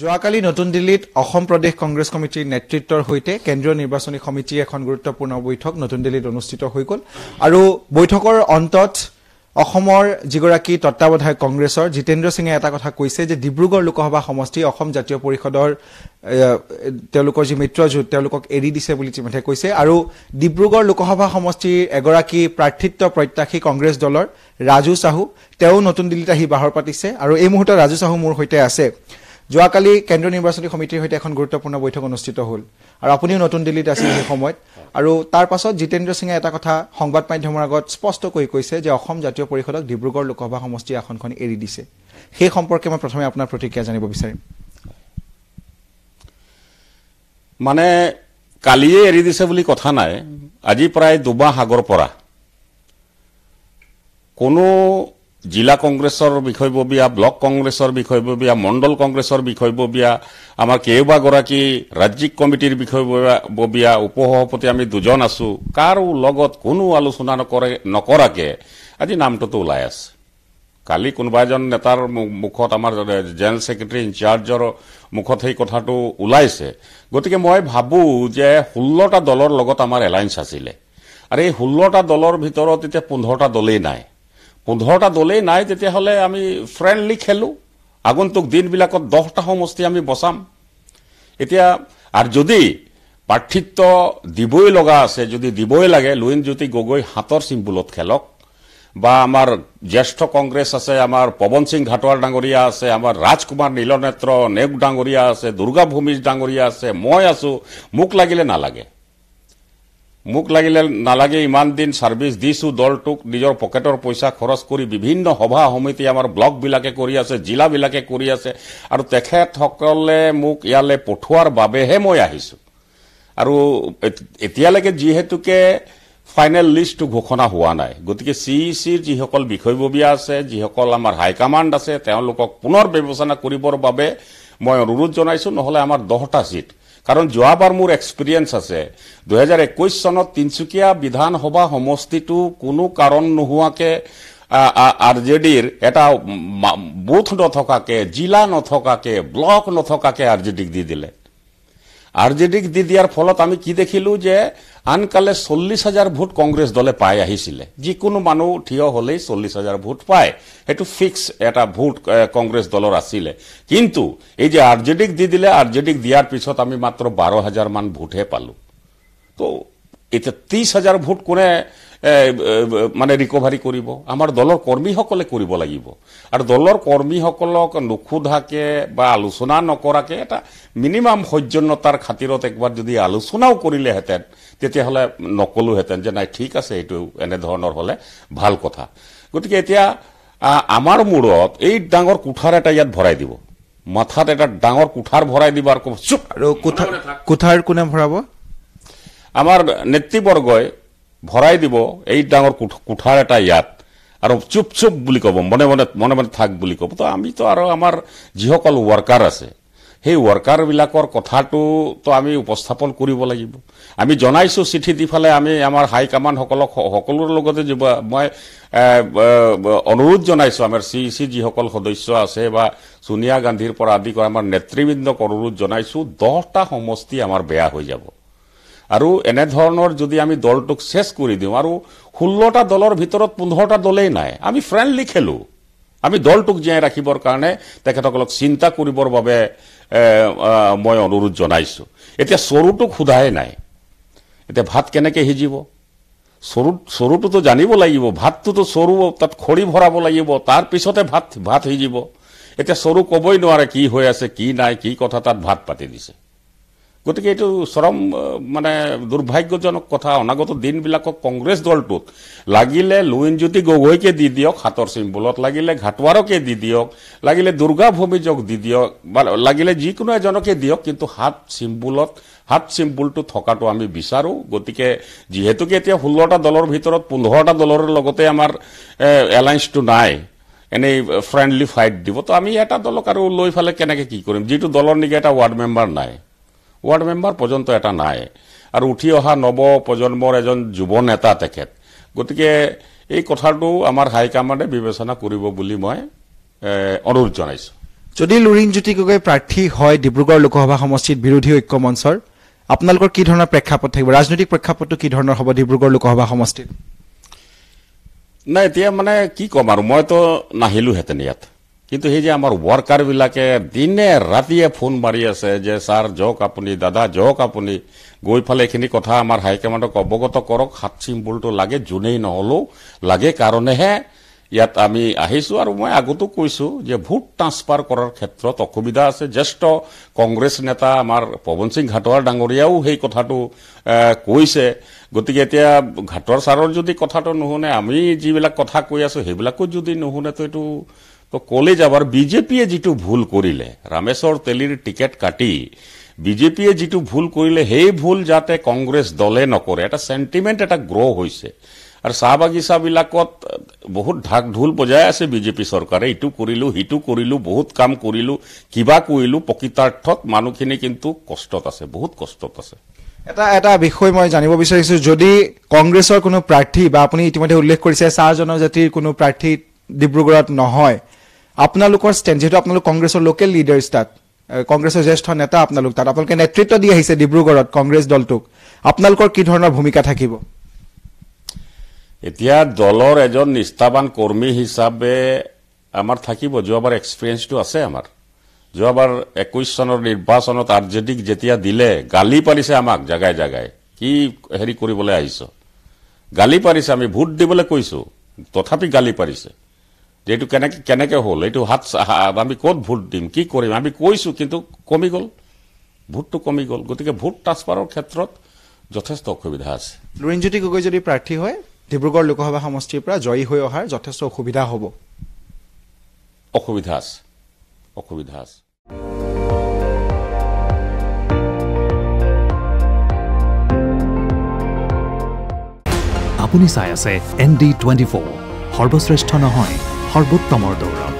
যোৱাকালি নতুন দিল্লীত অসম প্ৰদেশ কংগ্ৰেছ কমিটীৰ নেতৃত্বৰ সৈতে কেন্দ্ৰীয় নিৰ্বাচনী সমিতিৰ এখন গুৰুত্বপূৰ্ণ বৈঠক নতুন দিল্লীত অনুষ্ঠিত হৈ গ'ল আৰু বৈঠকৰ অন্তত অসমৰ যিগৰাকী তত্বাৱধায়ক কংগ্ৰেছৰ জিতেন্দ্ৰ সিঙে এটা কথা কৈছে যে ডিব্ৰুগড় লোকসভা সমষ্টি অসম জাতীয় পৰিষদৰ তেওঁলোকৰ যি মিত্ৰজোঁট তেওঁলোকক এৰি দিছে বুলি ইতিমধ্যে কৈছে আৰু ডিব্ৰুগড় লোকসভা সমষ্টিৰ এগৰাকী প্ৰাৰ্থিত্ব প্ৰত্যাশী কংগ্ৰেছ দলৰ ৰাজু চাহু তেওঁ নতুন দিল্লীত আহি বাহৰ পাতিছে আৰু এই মুহূৰ্তত ৰাজু চাহু মোৰ সৈতে আছে যোৱাকালি কেন্দ্ৰীয় নিৰ্বাচনী সমিতিৰ সৈতে এখন গুৰুত্বপূৰ্ণ বৈঠক অনুষ্ঠিত হ'ল আৰু আপুনিও নতুন দিল্লীত আছিল সেই সময়ত আৰু তাৰ পাছত জিতেন্দ্ৰ সিঙে এটা কথা সংবাদ মাধ্যমৰ আগত স্পষ্ট কৰি কৈছে যে অসম জাতীয় পৰিষদক ডিব্ৰুগড় লোকসভা সমষ্টিৰ আসনখন এৰি দিছে সেই সম্পৰ্কে মই প্ৰথমে আপোনাৰ প্ৰতিক্ৰিয়া জানিব বিচাৰিম মানে কালিয়ে এৰি দিছে বুলি কথা নাই আজি প্ৰায় দুমাহ আগৰ পৰা কোনো জিলা কংগ্ৰেছৰ বিষয়ববীয়া ব্লক কংগ্ৰেছৰ বিষয়ববীয়া মণ্ডল কংগ্ৰেছৰ বিষয়ববীয়া আমাৰ কেইবাগৰাকী ৰাজ্যিক কমিটিৰ বিষয়ববীয়া উপ সভাপতি আমি দুজন আছো কাৰো লগত কোনো আলোচনা নকৰে নকৰাকে আজি নামটোতো ওলাই আছে কালি কোনোবা এজন নেতাৰ মুখত আমাৰ জেনেৰেল ছেক্ৰেটেৰী ইনচাৰ্জৰ মুখত সেই কথাটো ওলাইছে গতিকে মই ভাবোঁ যে ষোল্লটা দলৰ লগত আমাৰ এলায়েঞ্চ আছিলে আৰু এই ষোল্লটা দলৰ ভিতৰত এতিয়া পোন্ধৰটা দলেই নাই পোন্ধৰটা দলেই নাই তেতিয়াহ'লে আমি ফ্ৰেণ্ডলি খেলোঁ আগন্তুক দিনবিলাকত দহটা সমষ্টি আমি বচাম এতিয়া আৰু যদি প্ৰাৰ্থিত্ব দিবই লগা আছে যদি দিবই লাগে লুইন জ্যোতি গগৈ হাতৰ চিম্বুলত খেলক বা আমাৰ জ্যেষ্ঠ কংগ্ৰেছ আছে আমাৰ পৱন সিং ঘাটোৱাৰ ডাঙৰীয়া আছে আমাৰ ৰাজকুমাৰ নীলনেত্ৰ নেগ ডাঙৰীয়া আছে দুৰ্গা ভূমিজ ডাঙৰীয়া আছে মই আছোঁ মোক লাগিলে নালাগে মোক লাগিলে নালাগে ইমান দিন চাৰ্ভিছ দিছো দলটোক নিজৰ পকেটৰ পইচা খৰচ কৰি বিভিন্ন সভা সমিতি আমাৰ ব্লকবিলাকে কৰি আছে জিলাবিলাকে কৰি আছে আৰু তেখেতসকলে মোক ইয়ালৈ পঠোৱাৰ বাবেহে মই আহিছো আৰু এতিয়ালৈকে যিহেতুকে ফাইনেল লিষ্টটো ঘোষণা হোৱা নাই গতিকে চি ই চিৰ যিসকল বিষয়ববীয়া আছে যিসকল আমাৰ হাইকমাণ্ড আছে তেওঁলোকক পুনৰ বিবেচনা কৰিবৰ বাবে মই অনুৰোধ জনাইছো নহলে আমাৰ দহটা চিট কাৰণ যোৱাবাৰ মোৰ এক্সপিৰিয়েঞ্চ আছে দুহেজাৰ একৈশ চনত তিনিচুকীয়া বিধানসভা সমষ্টিটো কোনো কাৰণ নোহোৱাকৈ আৰ জে ডিৰ এটা বুথ নথকাকৈ জিলা নথকাকৈ ব্লক নথকাকৈ আৰ জে ডিক দি দিলে আৰজেডিক দি দিয়াৰ ফলত আমি কি দেখিলো যে আনকালে চল্লিশ হাজাৰ ভোট কংগ্ৰেছ দলে পাই আহিছিলে যিকোনো মানুহ থিয় হলেই চল্লিশ হাজাৰ ভোট পায় সেইটো ফিক্স এটা ভোট কংগ্ৰেছ দলৰ আছিলে কিন্তু এই যে আৰ জে ডিক দি দিলে আৰ জে ডিক দিয়াৰ পিছত আমি মাত্ৰ বাৰ হাজাৰ মান ভোটহে পালো ত' এতিয়া ত্ৰিছ হাজাৰ ভোট কোনে মানে ৰিকভাৰী কৰিব আমাৰ দলৰ কৰ্মীসকলে কৰিব লাগিব আৰু দলৰ কৰ্মীসকলক নুসোধাকে বা আলোচনা নকৰাকৈ এটা মিনিমাম সৌজন্যতাৰ খাতিৰত একবাৰ যদি আলোচনাও কৰিলেহেঁতেন তেতিয়াহ'লে নকলোহেঁতেন যে নাই ঠিক আছে এইটো এনেধৰণৰ হ'লে ভাল কথা গতিকে এতিয়া আমাৰ মূৰত এই ডাঙৰ কোঠাৰ এটা ইয়াত ভৰাই দিব মাথাত এটা ডাঙৰ কোঠাৰ ভৰাই দিব আৰু কোঠাৰ কোনে ভৰাব আমাৰ নেতৃবৰ্গই ভৰাই দিব এই ডাঙৰ কোঠাৰ এটা ইয়াত আৰু চুপ চুপ বুলি ক'ব মনে মনে মনে মনে থাক বুলি ক'ব তো আমিতো আৰু আমাৰ যিসকল ৱৰ্কাৰ আছে সেই ৱৰ্কাৰবিলাকৰ কথাটোতো আমি উপস্থাপন কৰিব লাগিব আমি জনাইছোঁ চিঠি দি পেলাই আমি আমাৰ হাই কামাণ্ডসকলক সকলোৰে লগতে যাব মই অনুৰোধ জনাইছোঁ আমাৰ চি চি যিসকল সদস্য আছে বা ছোনিয়া গান্ধীৰ পৰা আদি কৰি আমাৰ নেতৃবৃন্দক অনুৰোধ জনাইছোঁ দহটা সমষ্টি আমাৰ বেয়া হৈ যাব আৰু এনেধৰণৰ যদি আমি দলটোক চেচ কৰি দিওঁ আৰু ষোল্লটা দলৰ ভিতৰত পোন্ধৰটা দলেই নাই আমি ফ্ৰেণ্ডলি খেলোঁ আমি দলটোক জীয়াই ৰাখিবৰ কাৰণে তেখেতসকলক চিন্তা কৰিবৰ বাবে মই অনুৰোধ জনাইছোঁ এতিয়া চৰুটোক সোধাই নাই এতিয়া ভাত কেনেকৈ সিজিব চৰু চৰুটোতো জানিব লাগিব ভাতটোতো চৰু তাত খৰি ভৰাব লাগিব তাৰ পিছতে ভাত ভাত সিজিব এতিয়া চৰু ক'বই নোৱাৰে কি হৈ আছে কি নাই কি কথা তাত ভাত পাতি দিছে গতিকে এইটো চৰম মানে দুৰ্ভাগ্যজনক কথা অনাগত দিনবিলাকক কংগ্ৰেছ দলটোত লাগিলে লুইনজ্যোতি গগৈকে দি দিয়ক হাতৰ চিম্বলত লাগিলে ঘাটোৱাৰকে দি দিয়ক লাগিলে দুৰ্গা ভূমিজক দি দিয়ক বা লাগিলে যিকোনো এজনকে দিয়ক কিন্তু হাত চিম্বুলত হাত চিম্বুলটো থকাটো আমি বিচাৰোঁ গতিকে যিহেতুকে এতিয়া ষোল্লটা দলৰ ভিতৰত পোন্ধৰটা দলৰ লগতে আমাৰ এলায়েঞ্চটো নাই এনেই ফ্ৰেণ্ডলি ফাইট দিব তো আমি এটা দলক আৰু লৈ ফালে কেনেকৈ কি কৰিম যিটো দলৰ নেকি এটা ৱাৰ্ড মেম্বাৰ নাই ৱাৰ্ড মেম্বাৰ পৰ্যন্ত এটা নাই আৰু উঠি অহা নৱ প্ৰজন্মৰ এজন যুৱ নেতা তেখেত গতিকে এই কথাটো আমাৰ হাইকমাণ্ডে বিবেচনা কৰিব বুলি মই অনুৰোধ জনাইছো যদি লুৰিণ জ্যোতি গগৈ প্ৰাৰ্থী হয় ডিব্ৰুগড় লোকসভা সমষ্টিত বিৰোধী ঐক্য মঞ্চৰ আপোনালোকৰ কি ধৰণৰ প্ৰেক্ষাপট থাকিব ৰাজনৈতিক প্ৰেক্ষাপটটো কি ধৰণৰ হ'ব ডিব্ৰুগড় লোকসভা সমষ্টিত নাই এতিয়া মানে কি কম আৰু মইতো নাহিলোহেঁতেন ইয়াত কিন্তু সেই যে আমাৰ ৱৰ্কাৰবিলাকে দিনে ৰাতিয়ে ফোন মাৰি আছে যে ছাৰ যাওক আপুনি দাদা যাওক আপুনি গৈ পেলাই এইখিনি কথা আমাৰ হাইকমাণ্ডক অৱগত কৰক হাত চিম্বলটো লাগে যোনেই নহ'লেও লাগে কাৰণেহে ইয়াত আমি আহিছোঁ আৰু মই আগতো কৈছোঁ যে ভোট ট্ৰান্সফাৰ কৰাৰ ক্ষেত্ৰত অসুবিধা আছে জ্যেষ্ঠ কংগ্ৰেছ নেতা আমাৰ পৱন সিং ঘাটোৱাৰ ডাঙৰীয়াও সেই কথাটো কৈছে গতিকে এতিয়া ঘাটোৱাৰ ছাৰৰ যদি কথাটো নুশুনে আমি যিবিলাক কথা কৈ আছোঁ সেইবিলাকো যদি নুশুনেতো এইটো তো কলে যাবার বিজেপিয়ে যেটু ভুল করিলে রামেশ্বর তেলির টিকেট কাটি বিজেপিয়ে যেটু ভুল করিলে হেই ভুল যাতে কংগ্রেস দলে নকরে এটা সেন্টিমেন্ট এটা গ্রো হয়েছে আর চাহ বাগিচা বিলাকত বহুত ঢাক ঢোল বজায় আছে বিজেপি সরকারে ইটু করিলো সিটো করিলো বহুত কাম করিলো কিবা করিলো প্রকৃতার্থত মানুষখিনি কিন্তু কষ্টত আছে বহুত কষ্টত আছে এটা এটা বিষয় মই জানিব বিচাৰিছো যদি কংগ্ৰেছৰ কোনো প্ৰাৰ্থী বা আপুনি ইতিমধ্যে উল্লেখ কৰিছে চাহ জনজাতিৰ কোনো প্ৰাৰ্থী ডিব্ৰুগড়ত নহয় আপোনালোকৰ ষ্টেণ্ড যিহেতু আপোনালোক কংগ্ৰেছৰ লোকেল লিডাৰ্ছ তাত কংগ্ৰেছৰ জ্যেষ্ঠ নেতা আপোনালোক তাত আপোনালোকে নেতৃত্ব দি আহিছে ডিব্ৰুগড়ত কংগ্ৰেছ দলটোক আপোনালোকৰ কি ধৰণৰ ভূমিকা থাকিব এতিয়া দলৰ এজন নিষ্ঠাবান কৰ্মী হিচাপে আমাৰ থাকিব যোৱাবাৰ এক্সপিৰিয়েঞ্চটো আছে আমাৰ যোৱাবাৰ একৈছ চনৰ নিৰ্বাচনত আৰ জে ডিক যেতিয়া দিলে গালি পাৰিছে আমাক জেগাই জেগাই কি হেৰি কৰিবলৈ আহিছ গালি পাৰিছে আমি ভোট দিবলৈ কৈছো তথাপি গালি পাৰিছে যে এইটো কেনেকে কেনেকে হ'ল এইটো হাত আমি ক'ত ভোট দিম কি কৰিম আমি কৈছোঁ কিন্তু কমি গ'ল ভোটটো কমি গ'ল গতিকে ভোট ট্ৰাঞ্চফাৰৰ ক্ষেত্ৰত যথেষ্ট অসুবিধা আছে ৰঞ্জ্যোতি গগৈ যদি প্ৰাৰ্থী হয় ডিব্ৰুগড় লোকসভা সমষ্টিৰ পৰা জয়ী হৈ অহাৰ যথেষ্ট অসুবিধা হ'ব অসুবিধা আছে অসুবিধা আছে আপুনি চাই আছে এন ডি টুৱেণ্টি ফ'ৰ সৰ্বশ্ৰেষ্ঠ নহয় সৰ্বোত্তমৰ দৌৰত